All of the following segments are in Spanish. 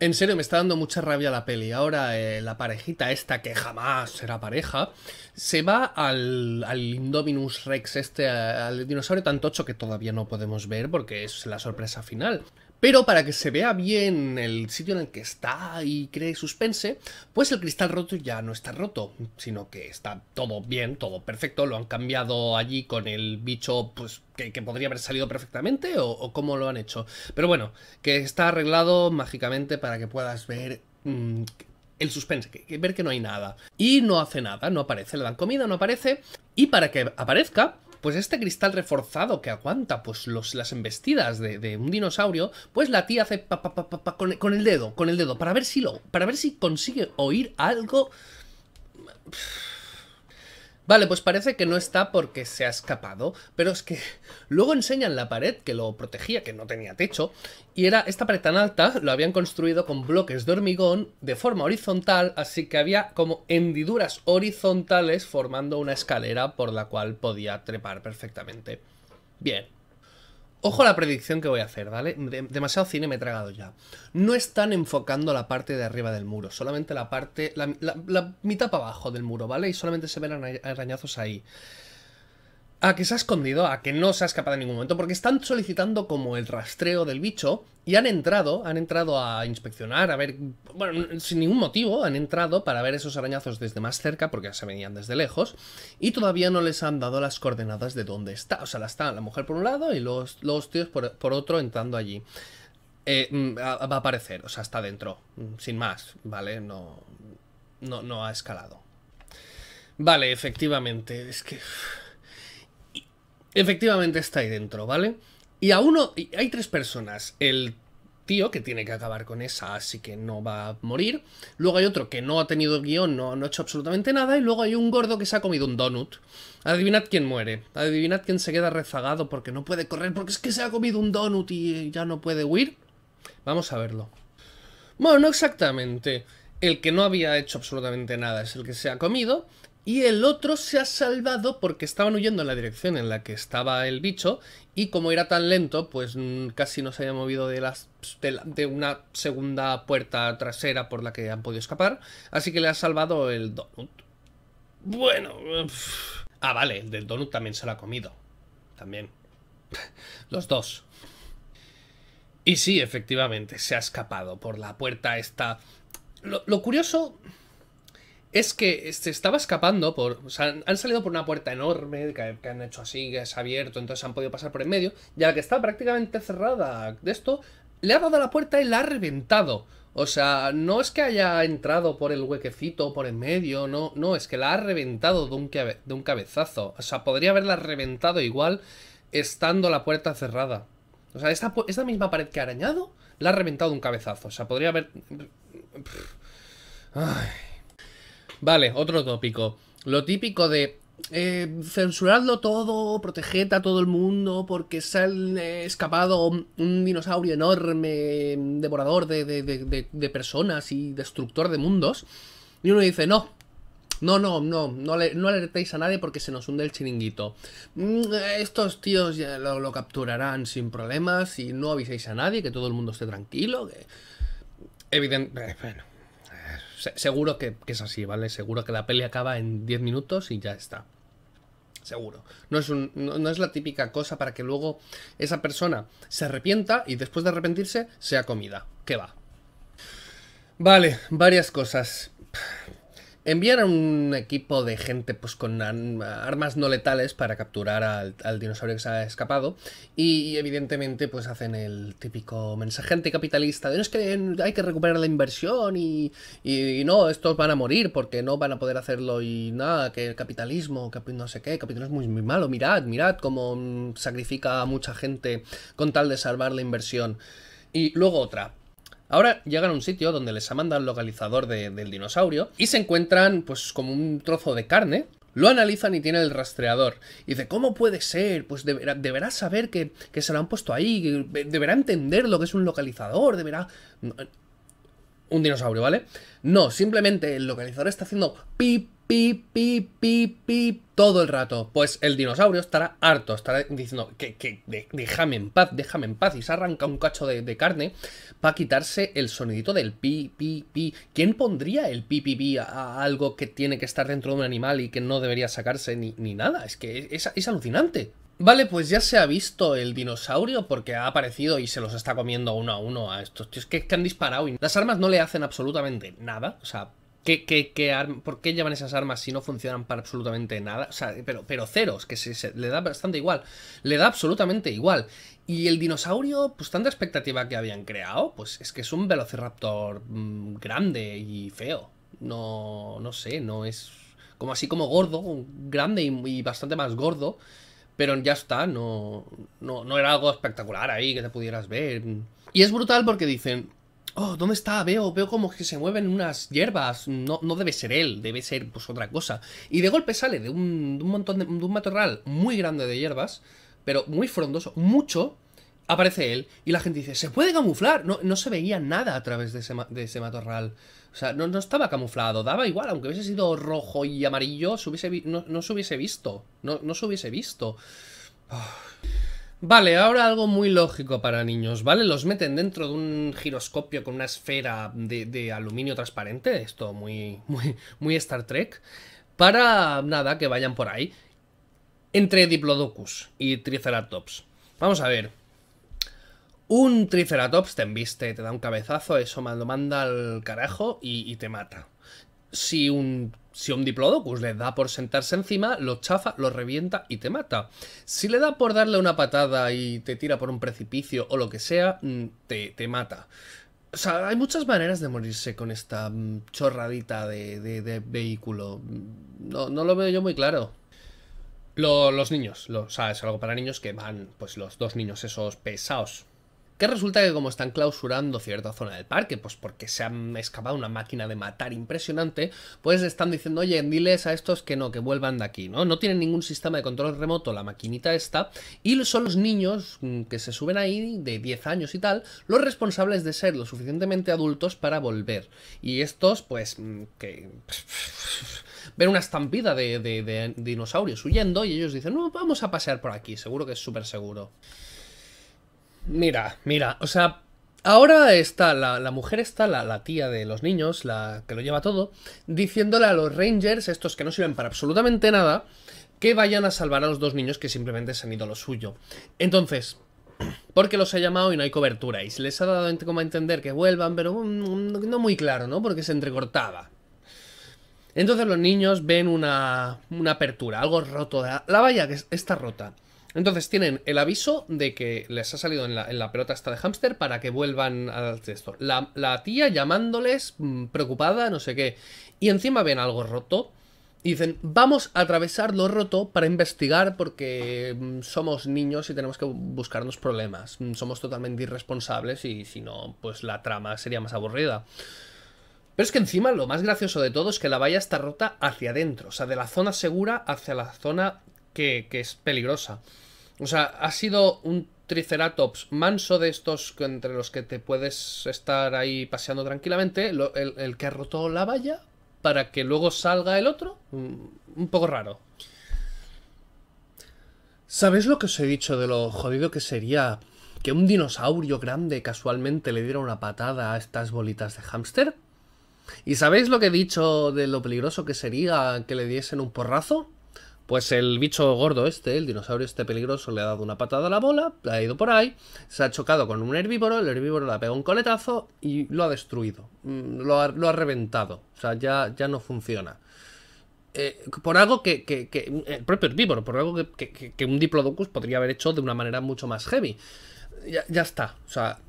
En serio, me está dando mucha rabia la peli. Ahora eh, la parejita esta, que jamás será pareja, se va al, al Indominus Rex, este, eh, al dinosaurio tocho que todavía no podemos ver porque es la sorpresa final. Pero para que se vea bien el sitio en el que está y cree suspense, pues el cristal roto ya no está roto, sino que está todo bien, todo perfecto, lo han cambiado allí con el bicho pues que, podría haber salido perfectamente o, cómo lo han hecho. Pero bueno, que está arreglado mágicamente para que puedas ver mm, el suspense, ver que no hay nada. Y no hace nada, no aparece, le dan comida, no aparece. Y para que aparezca, pues este cristal reforzado que aguanta pues las embestidas de, un dinosaurio, pues la tía hace pa, pa, pa, con, con, el dedo, con el dedo, para ver si lo, para ver si consigue oír algo. Vale, pues parece que no está porque se ha escapado, pero es que luego enseñan la pared que lo protegía, que no tenía techo, y era esta pared tan alta, lo habían construido con bloques de hormigón de forma horizontal, así que había como hendiduras horizontales formando una escalera por la cual podía trepar perfectamente. Bien, Ojo a la predicción que voy a hacer, ¿vale? demasiado cine me he tragado ya. No están enfocando la parte de arriba del muro, solamente la parte, la, mitad para abajo del muro, ¿vale? Y solamente se ven arañazos ahí a que se ha escondido, a que no se ha escapado en ningún momento, porque están solicitando como el rastreo del bicho y han entrado, han entrado a inspeccionar, a ver, bueno, sin ningún motivo, han entrado para ver esos arañazos desde más cerca, porque ya se venían desde lejos, y todavía no les han dado las coordenadas de dónde está, o sea, la está la mujer por un lado y los, los tíos por, otro entrando allí. Eh, mm, va a aparecer, o sea, está dentro, mm, sin más, ¿vale? No, no, no ha escalado. Vale, efectivamente, es que... Efectivamente está ahí dentro, ¿vale? Y a uno, hay tres personas. El tío que tiene que acabar con esa, así que no va a morir. Luego hay otro que no ha tenido guión, no, no ha hecho absolutamente nada. Y luego hay un gordo que se ha comido un donut. Adivinad quién muere. Adivinad quién se queda rezagado porque no puede correr, porque es que se ha comido un donut y ya no puede huir. Vamos a verlo. Bueno, no exactamente. El que no había hecho absolutamente nada es el que se ha comido. Y el otro se ha salvado porque estaban huyendo en la dirección en la que estaba el bicho y como era tan lento, pues mm, casi no se había movido de, las, pues, de, una segunda puerta trasera por la que han podido escapar. Así que le ha salvado el donut. Bueno... Ah, vale, el del donut también se lo ha comido. También. Los dos. Y sí, efectivamente, se ha escapado por la puerta esta... lo curioso es que se estaba escapando por. O sea, han, salido por una puerta enorme que, han hecho así, que es abierto, entonces han podido pasar por en medio. ya la que está prácticamente cerrada de esto, le ha dado la puerta y la ha reventado. O sea, no es que haya entrado por el huequecito, por en medio, no, no, es que la ha reventado de un, de un cabezazo. O sea, podría haberla reventado igual estando la puerta cerrada. O sea, esta, esta misma pared que ha arañado, la ha reventado de un cabezazo. O sea, podría haber. Ay. Vale, otro tópico. Lo típico de eh, censuradlo todo, proteged a todo el mundo, porque se ha escapado eh, un dinosaurio enorme, mm, devorador de, personas y destructor de mundos. Y uno dice, no. No, no, no, no, no alertéis a nadie porque se nos hunde el chiringuito. Mm, eh, estos tíos ya lo, capturarán sin problemas y no aviséis a nadie, que todo el mundo esté tranquilo. Que... bueno, seguro que, es así, ¿vale? Seguro que la peli acaba en 10 minutos y ya está. Seguro. No es, no es la típica cosa para que luego esa persona se arrepienta y después de arrepentirse sea comida. ¿Qué va? Vale, varias cosas enviar a un equipo de gente pues con armas no letales para capturar al, dinosaurio que se ha escapado y, evidentemente pues hacen el típico mensaje anticapitalista de no es que hay que recuperar la inversión y, y, no, estos van a morir porque no van a poder hacerlo y nada, que el capitalismo, no sé qué, capitalismo es muy, muy malo, mirad, mirad cómo mm, sacrifica a mucha gente con tal de salvar la inversión. Y luego otra, Ahora llegan a un sitio donde les ha mandado el localizador del dinosaurio y se encuentran pues como un trozo de carne lo analizan y tiene el rastreador. Y dice, ¿cómo puede ser? Pues deberá, saber que, se lo han puesto ahí, deberá entender lo que es un localizador, deberá... Eh, un dinosaurio, ¿vale? No, simplemente el localizador está haciendo pip, pi, pi, pi, pi, todo el rato. Pues el dinosaurio estará harto, estará diciendo que, déjame en paz, déjame en paz. Y se arranca un cacho de, carne para quitarse el sonidito del pi, pi, pi. ¿Quién pondría el pi, pi, pi a, algo que tiene que estar dentro de un animal y que no debería sacarse ni, nada? Es que es, alucinante. Vale, pues ya se ha visto el dinosaurio porque ha aparecido y se los está comiendo uno a uno a estos tíos que, que han disparado y las armas no le hacen absolutamente nada. O sea, por qué llevan esas armas si no funcionan para absolutamente nada? O sea, pero, pero ceros, que se, le da bastante igual. Le da absolutamente igual. Y el dinosaurio, pues tanta expectativa que habían creado, pues es que es un velociraptor mm, grande y feo. No, no sé, no es como así como gordo, grande y, bastante más gordo. Pero ya está, no, no, no era algo espectacular ahí que te pudieras ver. Y es brutal porque dicen, Oh, ¿dónde está? Veo, veo como que se mueven unas hierbas. No, no debe ser él, debe ser pues otra cosa. Y de golpe sale de un, montón de, un matorral muy grande de hierbas, pero muy frondoso, mucho. Aparece él y la gente dice, se puede camuflar. No, se veía nada a través de ese, matorral. O sea, no, estaba camuflado, daba igual, aunque hubiese sido rojo y amarillo, no, se hubiese visto. No, se hubiese visto. Ah. Vale, ahora algo muy lógico para niños, ¿vale? Los meten dentro de un giroscopio con una esfera de, aluminio transparente, esto muy, muy, muy Star Trek, para nada, que vayan por ahí, entre Diplodocus y Triceratops. Vamos a ver, un Triceratops te embiste, te da un cabezazo, eso lo manda al carajo y, y te mata. Si un si un diplodocus le da por sentarse encima, lo chafa, lo revienta y te mata. Si le da por darle una patada y te tira por un precipicio o lo que sea, mm, te, mata. O sea, hay muchas maneras de morirse con esta mm, chorradita de, vehículo. Mm, no, no lo veo yo muy claro. los niños, o sea, es algo para niños que van, pues los dos niños esos pesados, que resulta que como están clausurando cierta zona del parque, pues porque se han escapado una máquina de matar impresionante, pues están diciendo, oye, diles a estos que no, que vuelvan de aquí, ¿no? No tienen ningún sistema de control remoto la maquinita esta, y son los niños mm, que se suben ahí, de 10 años y tal, los responsables de ser lo suficientemente adultos para volver. Y estos, pues, mm, que... ver una estampida de, de, dinosaurios huyendo y ellos dicen, no, vamos a pasear por aquí, seguro que es súper seguro. Mira, mira, o sea, ahora está la, la mujer está, la, la, tía de los niños, la que lo lleva todo, diciéndole a los Rangers, estos que no sirven para absolutamente nada, que vayan a salvar a los dos niños que simplemente se han ido a lo suyo. Entonces, porque los ha llamado y no hay cobertura, y se les ha dado como a entender que vuelvan, pero no muy claro, ¿no? Porque se entrecortaba. Entonces los niños ven una, una apertura, algo roto, la, la valla que está rota. Entonces tienen el aviso de que les ha salido en la, pelota esta de hámster para que vuelvan al texto. La, la tía llamándoles, mm, preocupada, no sé qué. Y encima ven algo roto. Y dicen, vamos a atravesar lo roto para investigar porque mm, somos niños y tenemos que buscarnos problemas. Mm, somos totalmente irresponsables y si no, pues la trama sería más aburrida. Pero es que encima lo más gracioso de todo es que la valla está rota hacia adentro, o sea, de la zona segura hacia la zona que, es peligrosa. O sea, ha sido un Triceratops manso de estos entre los que te puedes estar ahí paseando tranquilamente, el, que ha roto la valla para que luego salga el otro, un, poco raro. ¿Sabéis lo que os he dicho de lo jodido que sería que un dinosaurio grande casualmente le diera una patada a estas bolitas de hámster? ¿Y sabéis lo que he dicho de lo peligroso que sería que le diesen un porrazo? Pues el bicho gordo este, el dinosaurio este peligroso, le ha dado una patada a la bola, le ha ido por ahí, se ha chocado con un herbívoro, el herbívoro le ha pegado un coletazo y lo ha destruido. Mm, lo ha, reventado. O sea, ya, ya no funciona. Eh, por algo que, eh, El propio herbívoro, por algo que, un Diplodocus podría haber hecho de una manera mucho más heavy. Ya, está. O sea.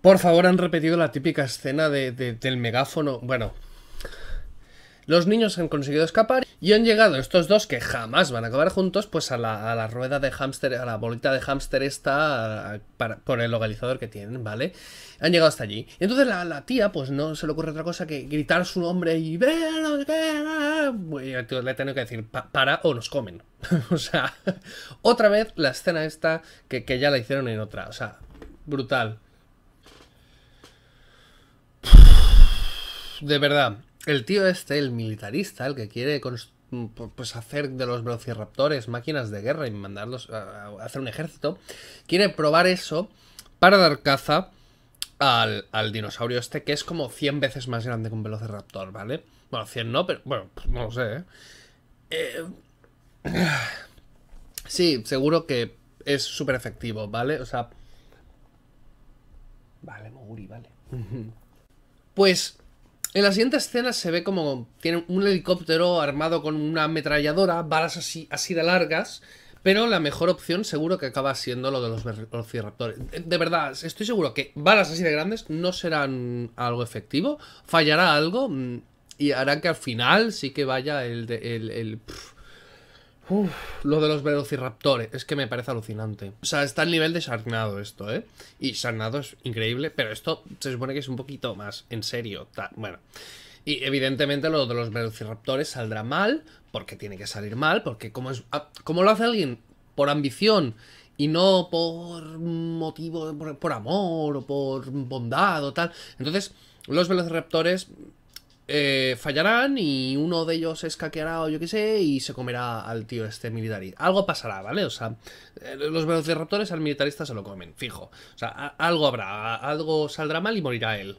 Por favor, han repetido la típica escena del megáfono. Bueno, los niños han conseguido escapar y han llegado estos dos que jamás van a acabar juntos, pues a la, rueda de hámster, a la bolita de hámster esta, por el localizador que tienen, ¿vale? Han llegado hasta allí. Entonces la, la tía, pues no se le ocurre otra cosa que gritar su nombre y... ver. tío, le tengo que decir, para o nos comen. o sea, otra vez la escena esta que, que ya la hicieron en otra. O sea, brutal. De verdad, el tío este, el militarista, el que quiere mm, pues hacer de los velociraptores máquinas de guerra y mandarlos a, hacer un ejército, quiere probar eso para dar caza al, dinosaurio este, que es como 100 veces más grande que un velociraptor, ¿vale? Bueno, 100 no, pero bueno, no lo sé, ¿eh? eh sí, seguro que es súper efectivo, ¿vale? O sea... Vale, Moguri, vale. Pues en la siguiente escena se ve como tiene un helicóptero armado con una ametralladora, balas así, así de largas, pero la mejor opción seguro que acaba siendo lo de los velociraptores. De verdad, estoy seguro que balas así de grandes no serán algo efectivo, fallará algo mm, y hará que al final sí que vaya el... el, lo de los velociraptores, es que me parece alucinante. O sea, está al nivel de Sharknado esto, ¿eh? Y Sharknado es increíble, pero esto se supone que es un poquito más en serio. Bueno, y evidentemente lo de los velociraptores saldrá mal, porque tiene que salir mal, porque como, es, ah, como lo hace alguien por ambición y no por motivo, por, por amor o por bondad o tal. Entonces, los velociraptores eh, fallarán y uno de ellos es o yo qué sé y se comerá al tío este militarista. Algo pasará, ¿vale? O sea, eh, los velociraptores al militarista se lo comen, fijo. O sea, algo habrá, algo saldrá mal y morirá él.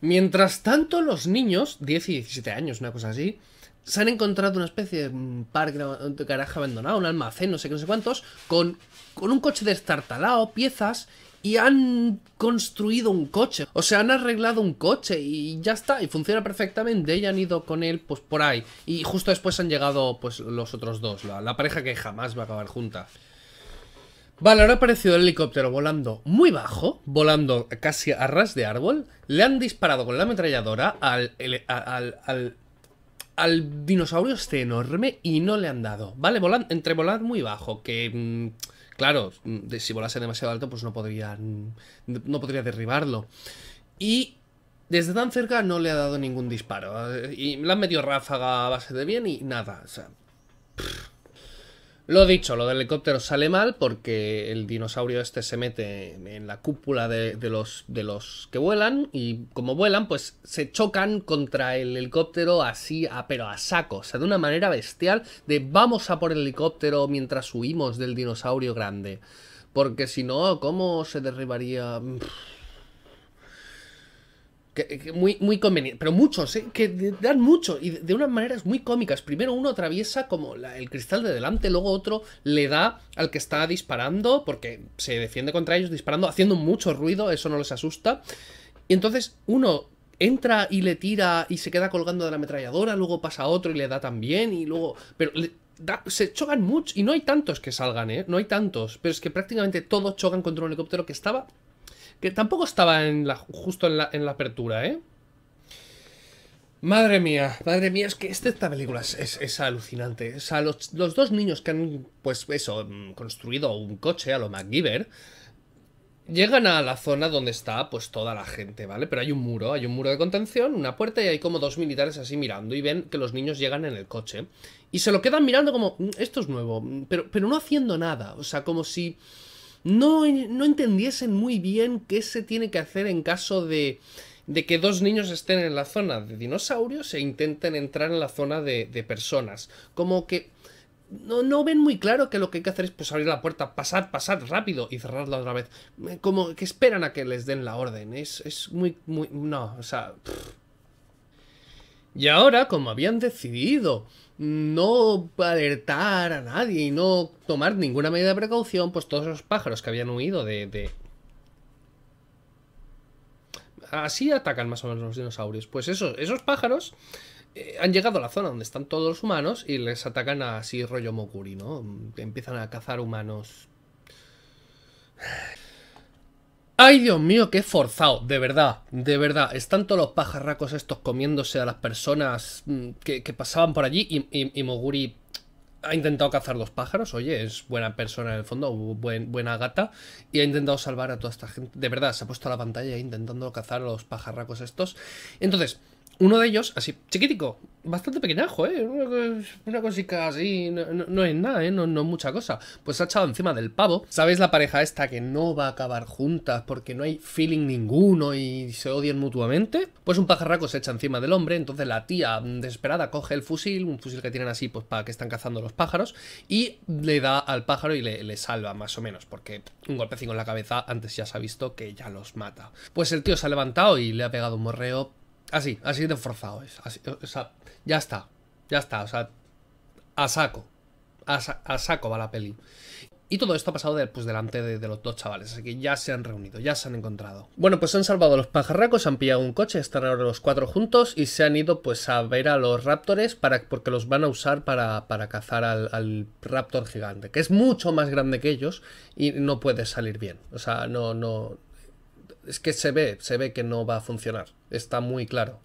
Mientras tanto, los niños, 10 y 17 años, una cosa así, se han encontrado una especie de mm, parque, de garaje abandonado, un almacén, no sé qué, no sé cuántos, con, con un coche destartalado, piezas y han construido un coche. O sea, han arreglado un coche y ya está, y funciona perfectamente. Y han ido con él, pues por ahí. Y justo después han llegado, pues, los otros dos, la, pareja que jamás va a acabar junta. Vale, ahora ha aparecido el helicóptero volando muy bajo, volando casi a ras de árbol. Le han disparado con la ametralladora al, al, al, al dinosaurio este enorme y no le han dado. Vale, volando, entre volar muy bajo, que... Mm, Claro, si volase demasiado alto, pues no podría, no podría derribarlo. Y desde tan cerca no le ha dado ningún disparo. Y la han metido ráfaga a base de bien y nada. O sea, lo dicho, lo del helicóptero sale mal porque el dinosaurio este se mete en la cúpula de, los, de los que vuelan y como vuelan pues se chocan contra el helicóptero así, a, pero a saco, o sea, de una manera bestial de vamos a por el helicóptero mientras huimos del dinosaurio grande. Porque si no, ¿cómo se derribaría? muy, muy conveniente, pero muchos, ¿eh? que dan mucho y de unas maneras muy cómicas. Primero uno atraviesa como el cristal de delante, luego otro le da al que está disparando, porque se defiende contra ellos disparando, haciendo mucho ruido, eso no les asusta. Y entonces uno entra y le tira y se queda colgando de la ametralladora, luego pasa otro y le da también, y luego. Pero se chocan mucho, y no hay tantos que salgan, ¿eh? No hay tantos, pero es que prácticamente todos chocan contra un helicóptero que estaba que tampoco estaba en la, justo en la, apertura, ¿eh? Madre mía, madre mía, es que este, esta película es, alucinante. O sea, los, dos niños que han, pues eso, construido un coche a lo MacGyver, llegan a la zona donde está, pues toda la gente, ¿vale? Pero hay un muro, hay un muro de contención, una puerta y hay como dos militares así mirando y ven que los niños llegan en el coche. Y se lo quedan mirando como, mm, esto es nuevo, pero, pero no haciendo nada. O sea, como si no, entendiesen muy bien qué se tiene que hacer en caso de, de que dos niños estén en la zona de dinosaurios e intenten entrar en la zona de, personas. Como que no, no, ven muy claro que lo que hay que hacer es pues abrir la puerta, pasar, pasar rápido y cerrarla otra vez. Como que esperan a que les den la orden. Es, es muy, muy... No, o sea... Y ahora, como habían decidido no alertar a nadie y no tomar ninguna medida de precaución, pues todos los pájaros que habían huido de... Así atacan más o menos los dinosaurios. Pues esos, esos pájaros eh, han llegado a la zona donde están todos los humanos y les atacan así rollo Mokuri, ¿no? Empiezan a cazar humanos. ¡Ay, Dios mío, qué forzado! De verdad, de verdad. Están todos los pajarracos estos comiéndose a las personas mm, que, pasaban por allí y, Moguri ha intentado cazar los pájaros. Oye, es buena persona en el fondo, buena gata. Y ha intentado salvar a toda esta gente. De verdad, se ha puesto a la pantalla intentando cazar a los pajarracos estos. Entonces, uno de ellos, así, chiquitico, bastante pequeñajo, ¿eh? Una, cosita así, no, es nada, ¿eh? No, es mucha cosa. Pues se ha echado encima del pavo. ¿Sabéis la pareja esta que no va a acabar juntas porque no hay feeling ninguno y se odian mutuamente? Pues un pajarraco se echa encima del hombre, entonces la tía mm, desesperada coge el fusil, un fusil que tienen así pues para que están cazando los pájaros, y le da al pájaro y le, le salva más o menos, porque un golpecito en la cabeza antes ya se ha visto que ya los mata. Pues el tío se ha levantado y le ha pegado un morreo Así, así de forzado es. o sea, ya está. Ya está. O sea, a saco. A, saco va la peli. Y todo esto ha pasado pues, delante de, los dos chavales, así que ya se han reunido, ya se han encontrado. Bueno, pues han salvado los pajarracos, han pillado un coche, están ahora los cuatro juntos y se han ido pues a ver a los raptores para, porque los van a usar para, cazar al, al, raptor gigante, que es mucho más grande que ellos y no puede salir bien. O sea, no, no, es que se ve, se ve que no va a funcionar. Está muy claro.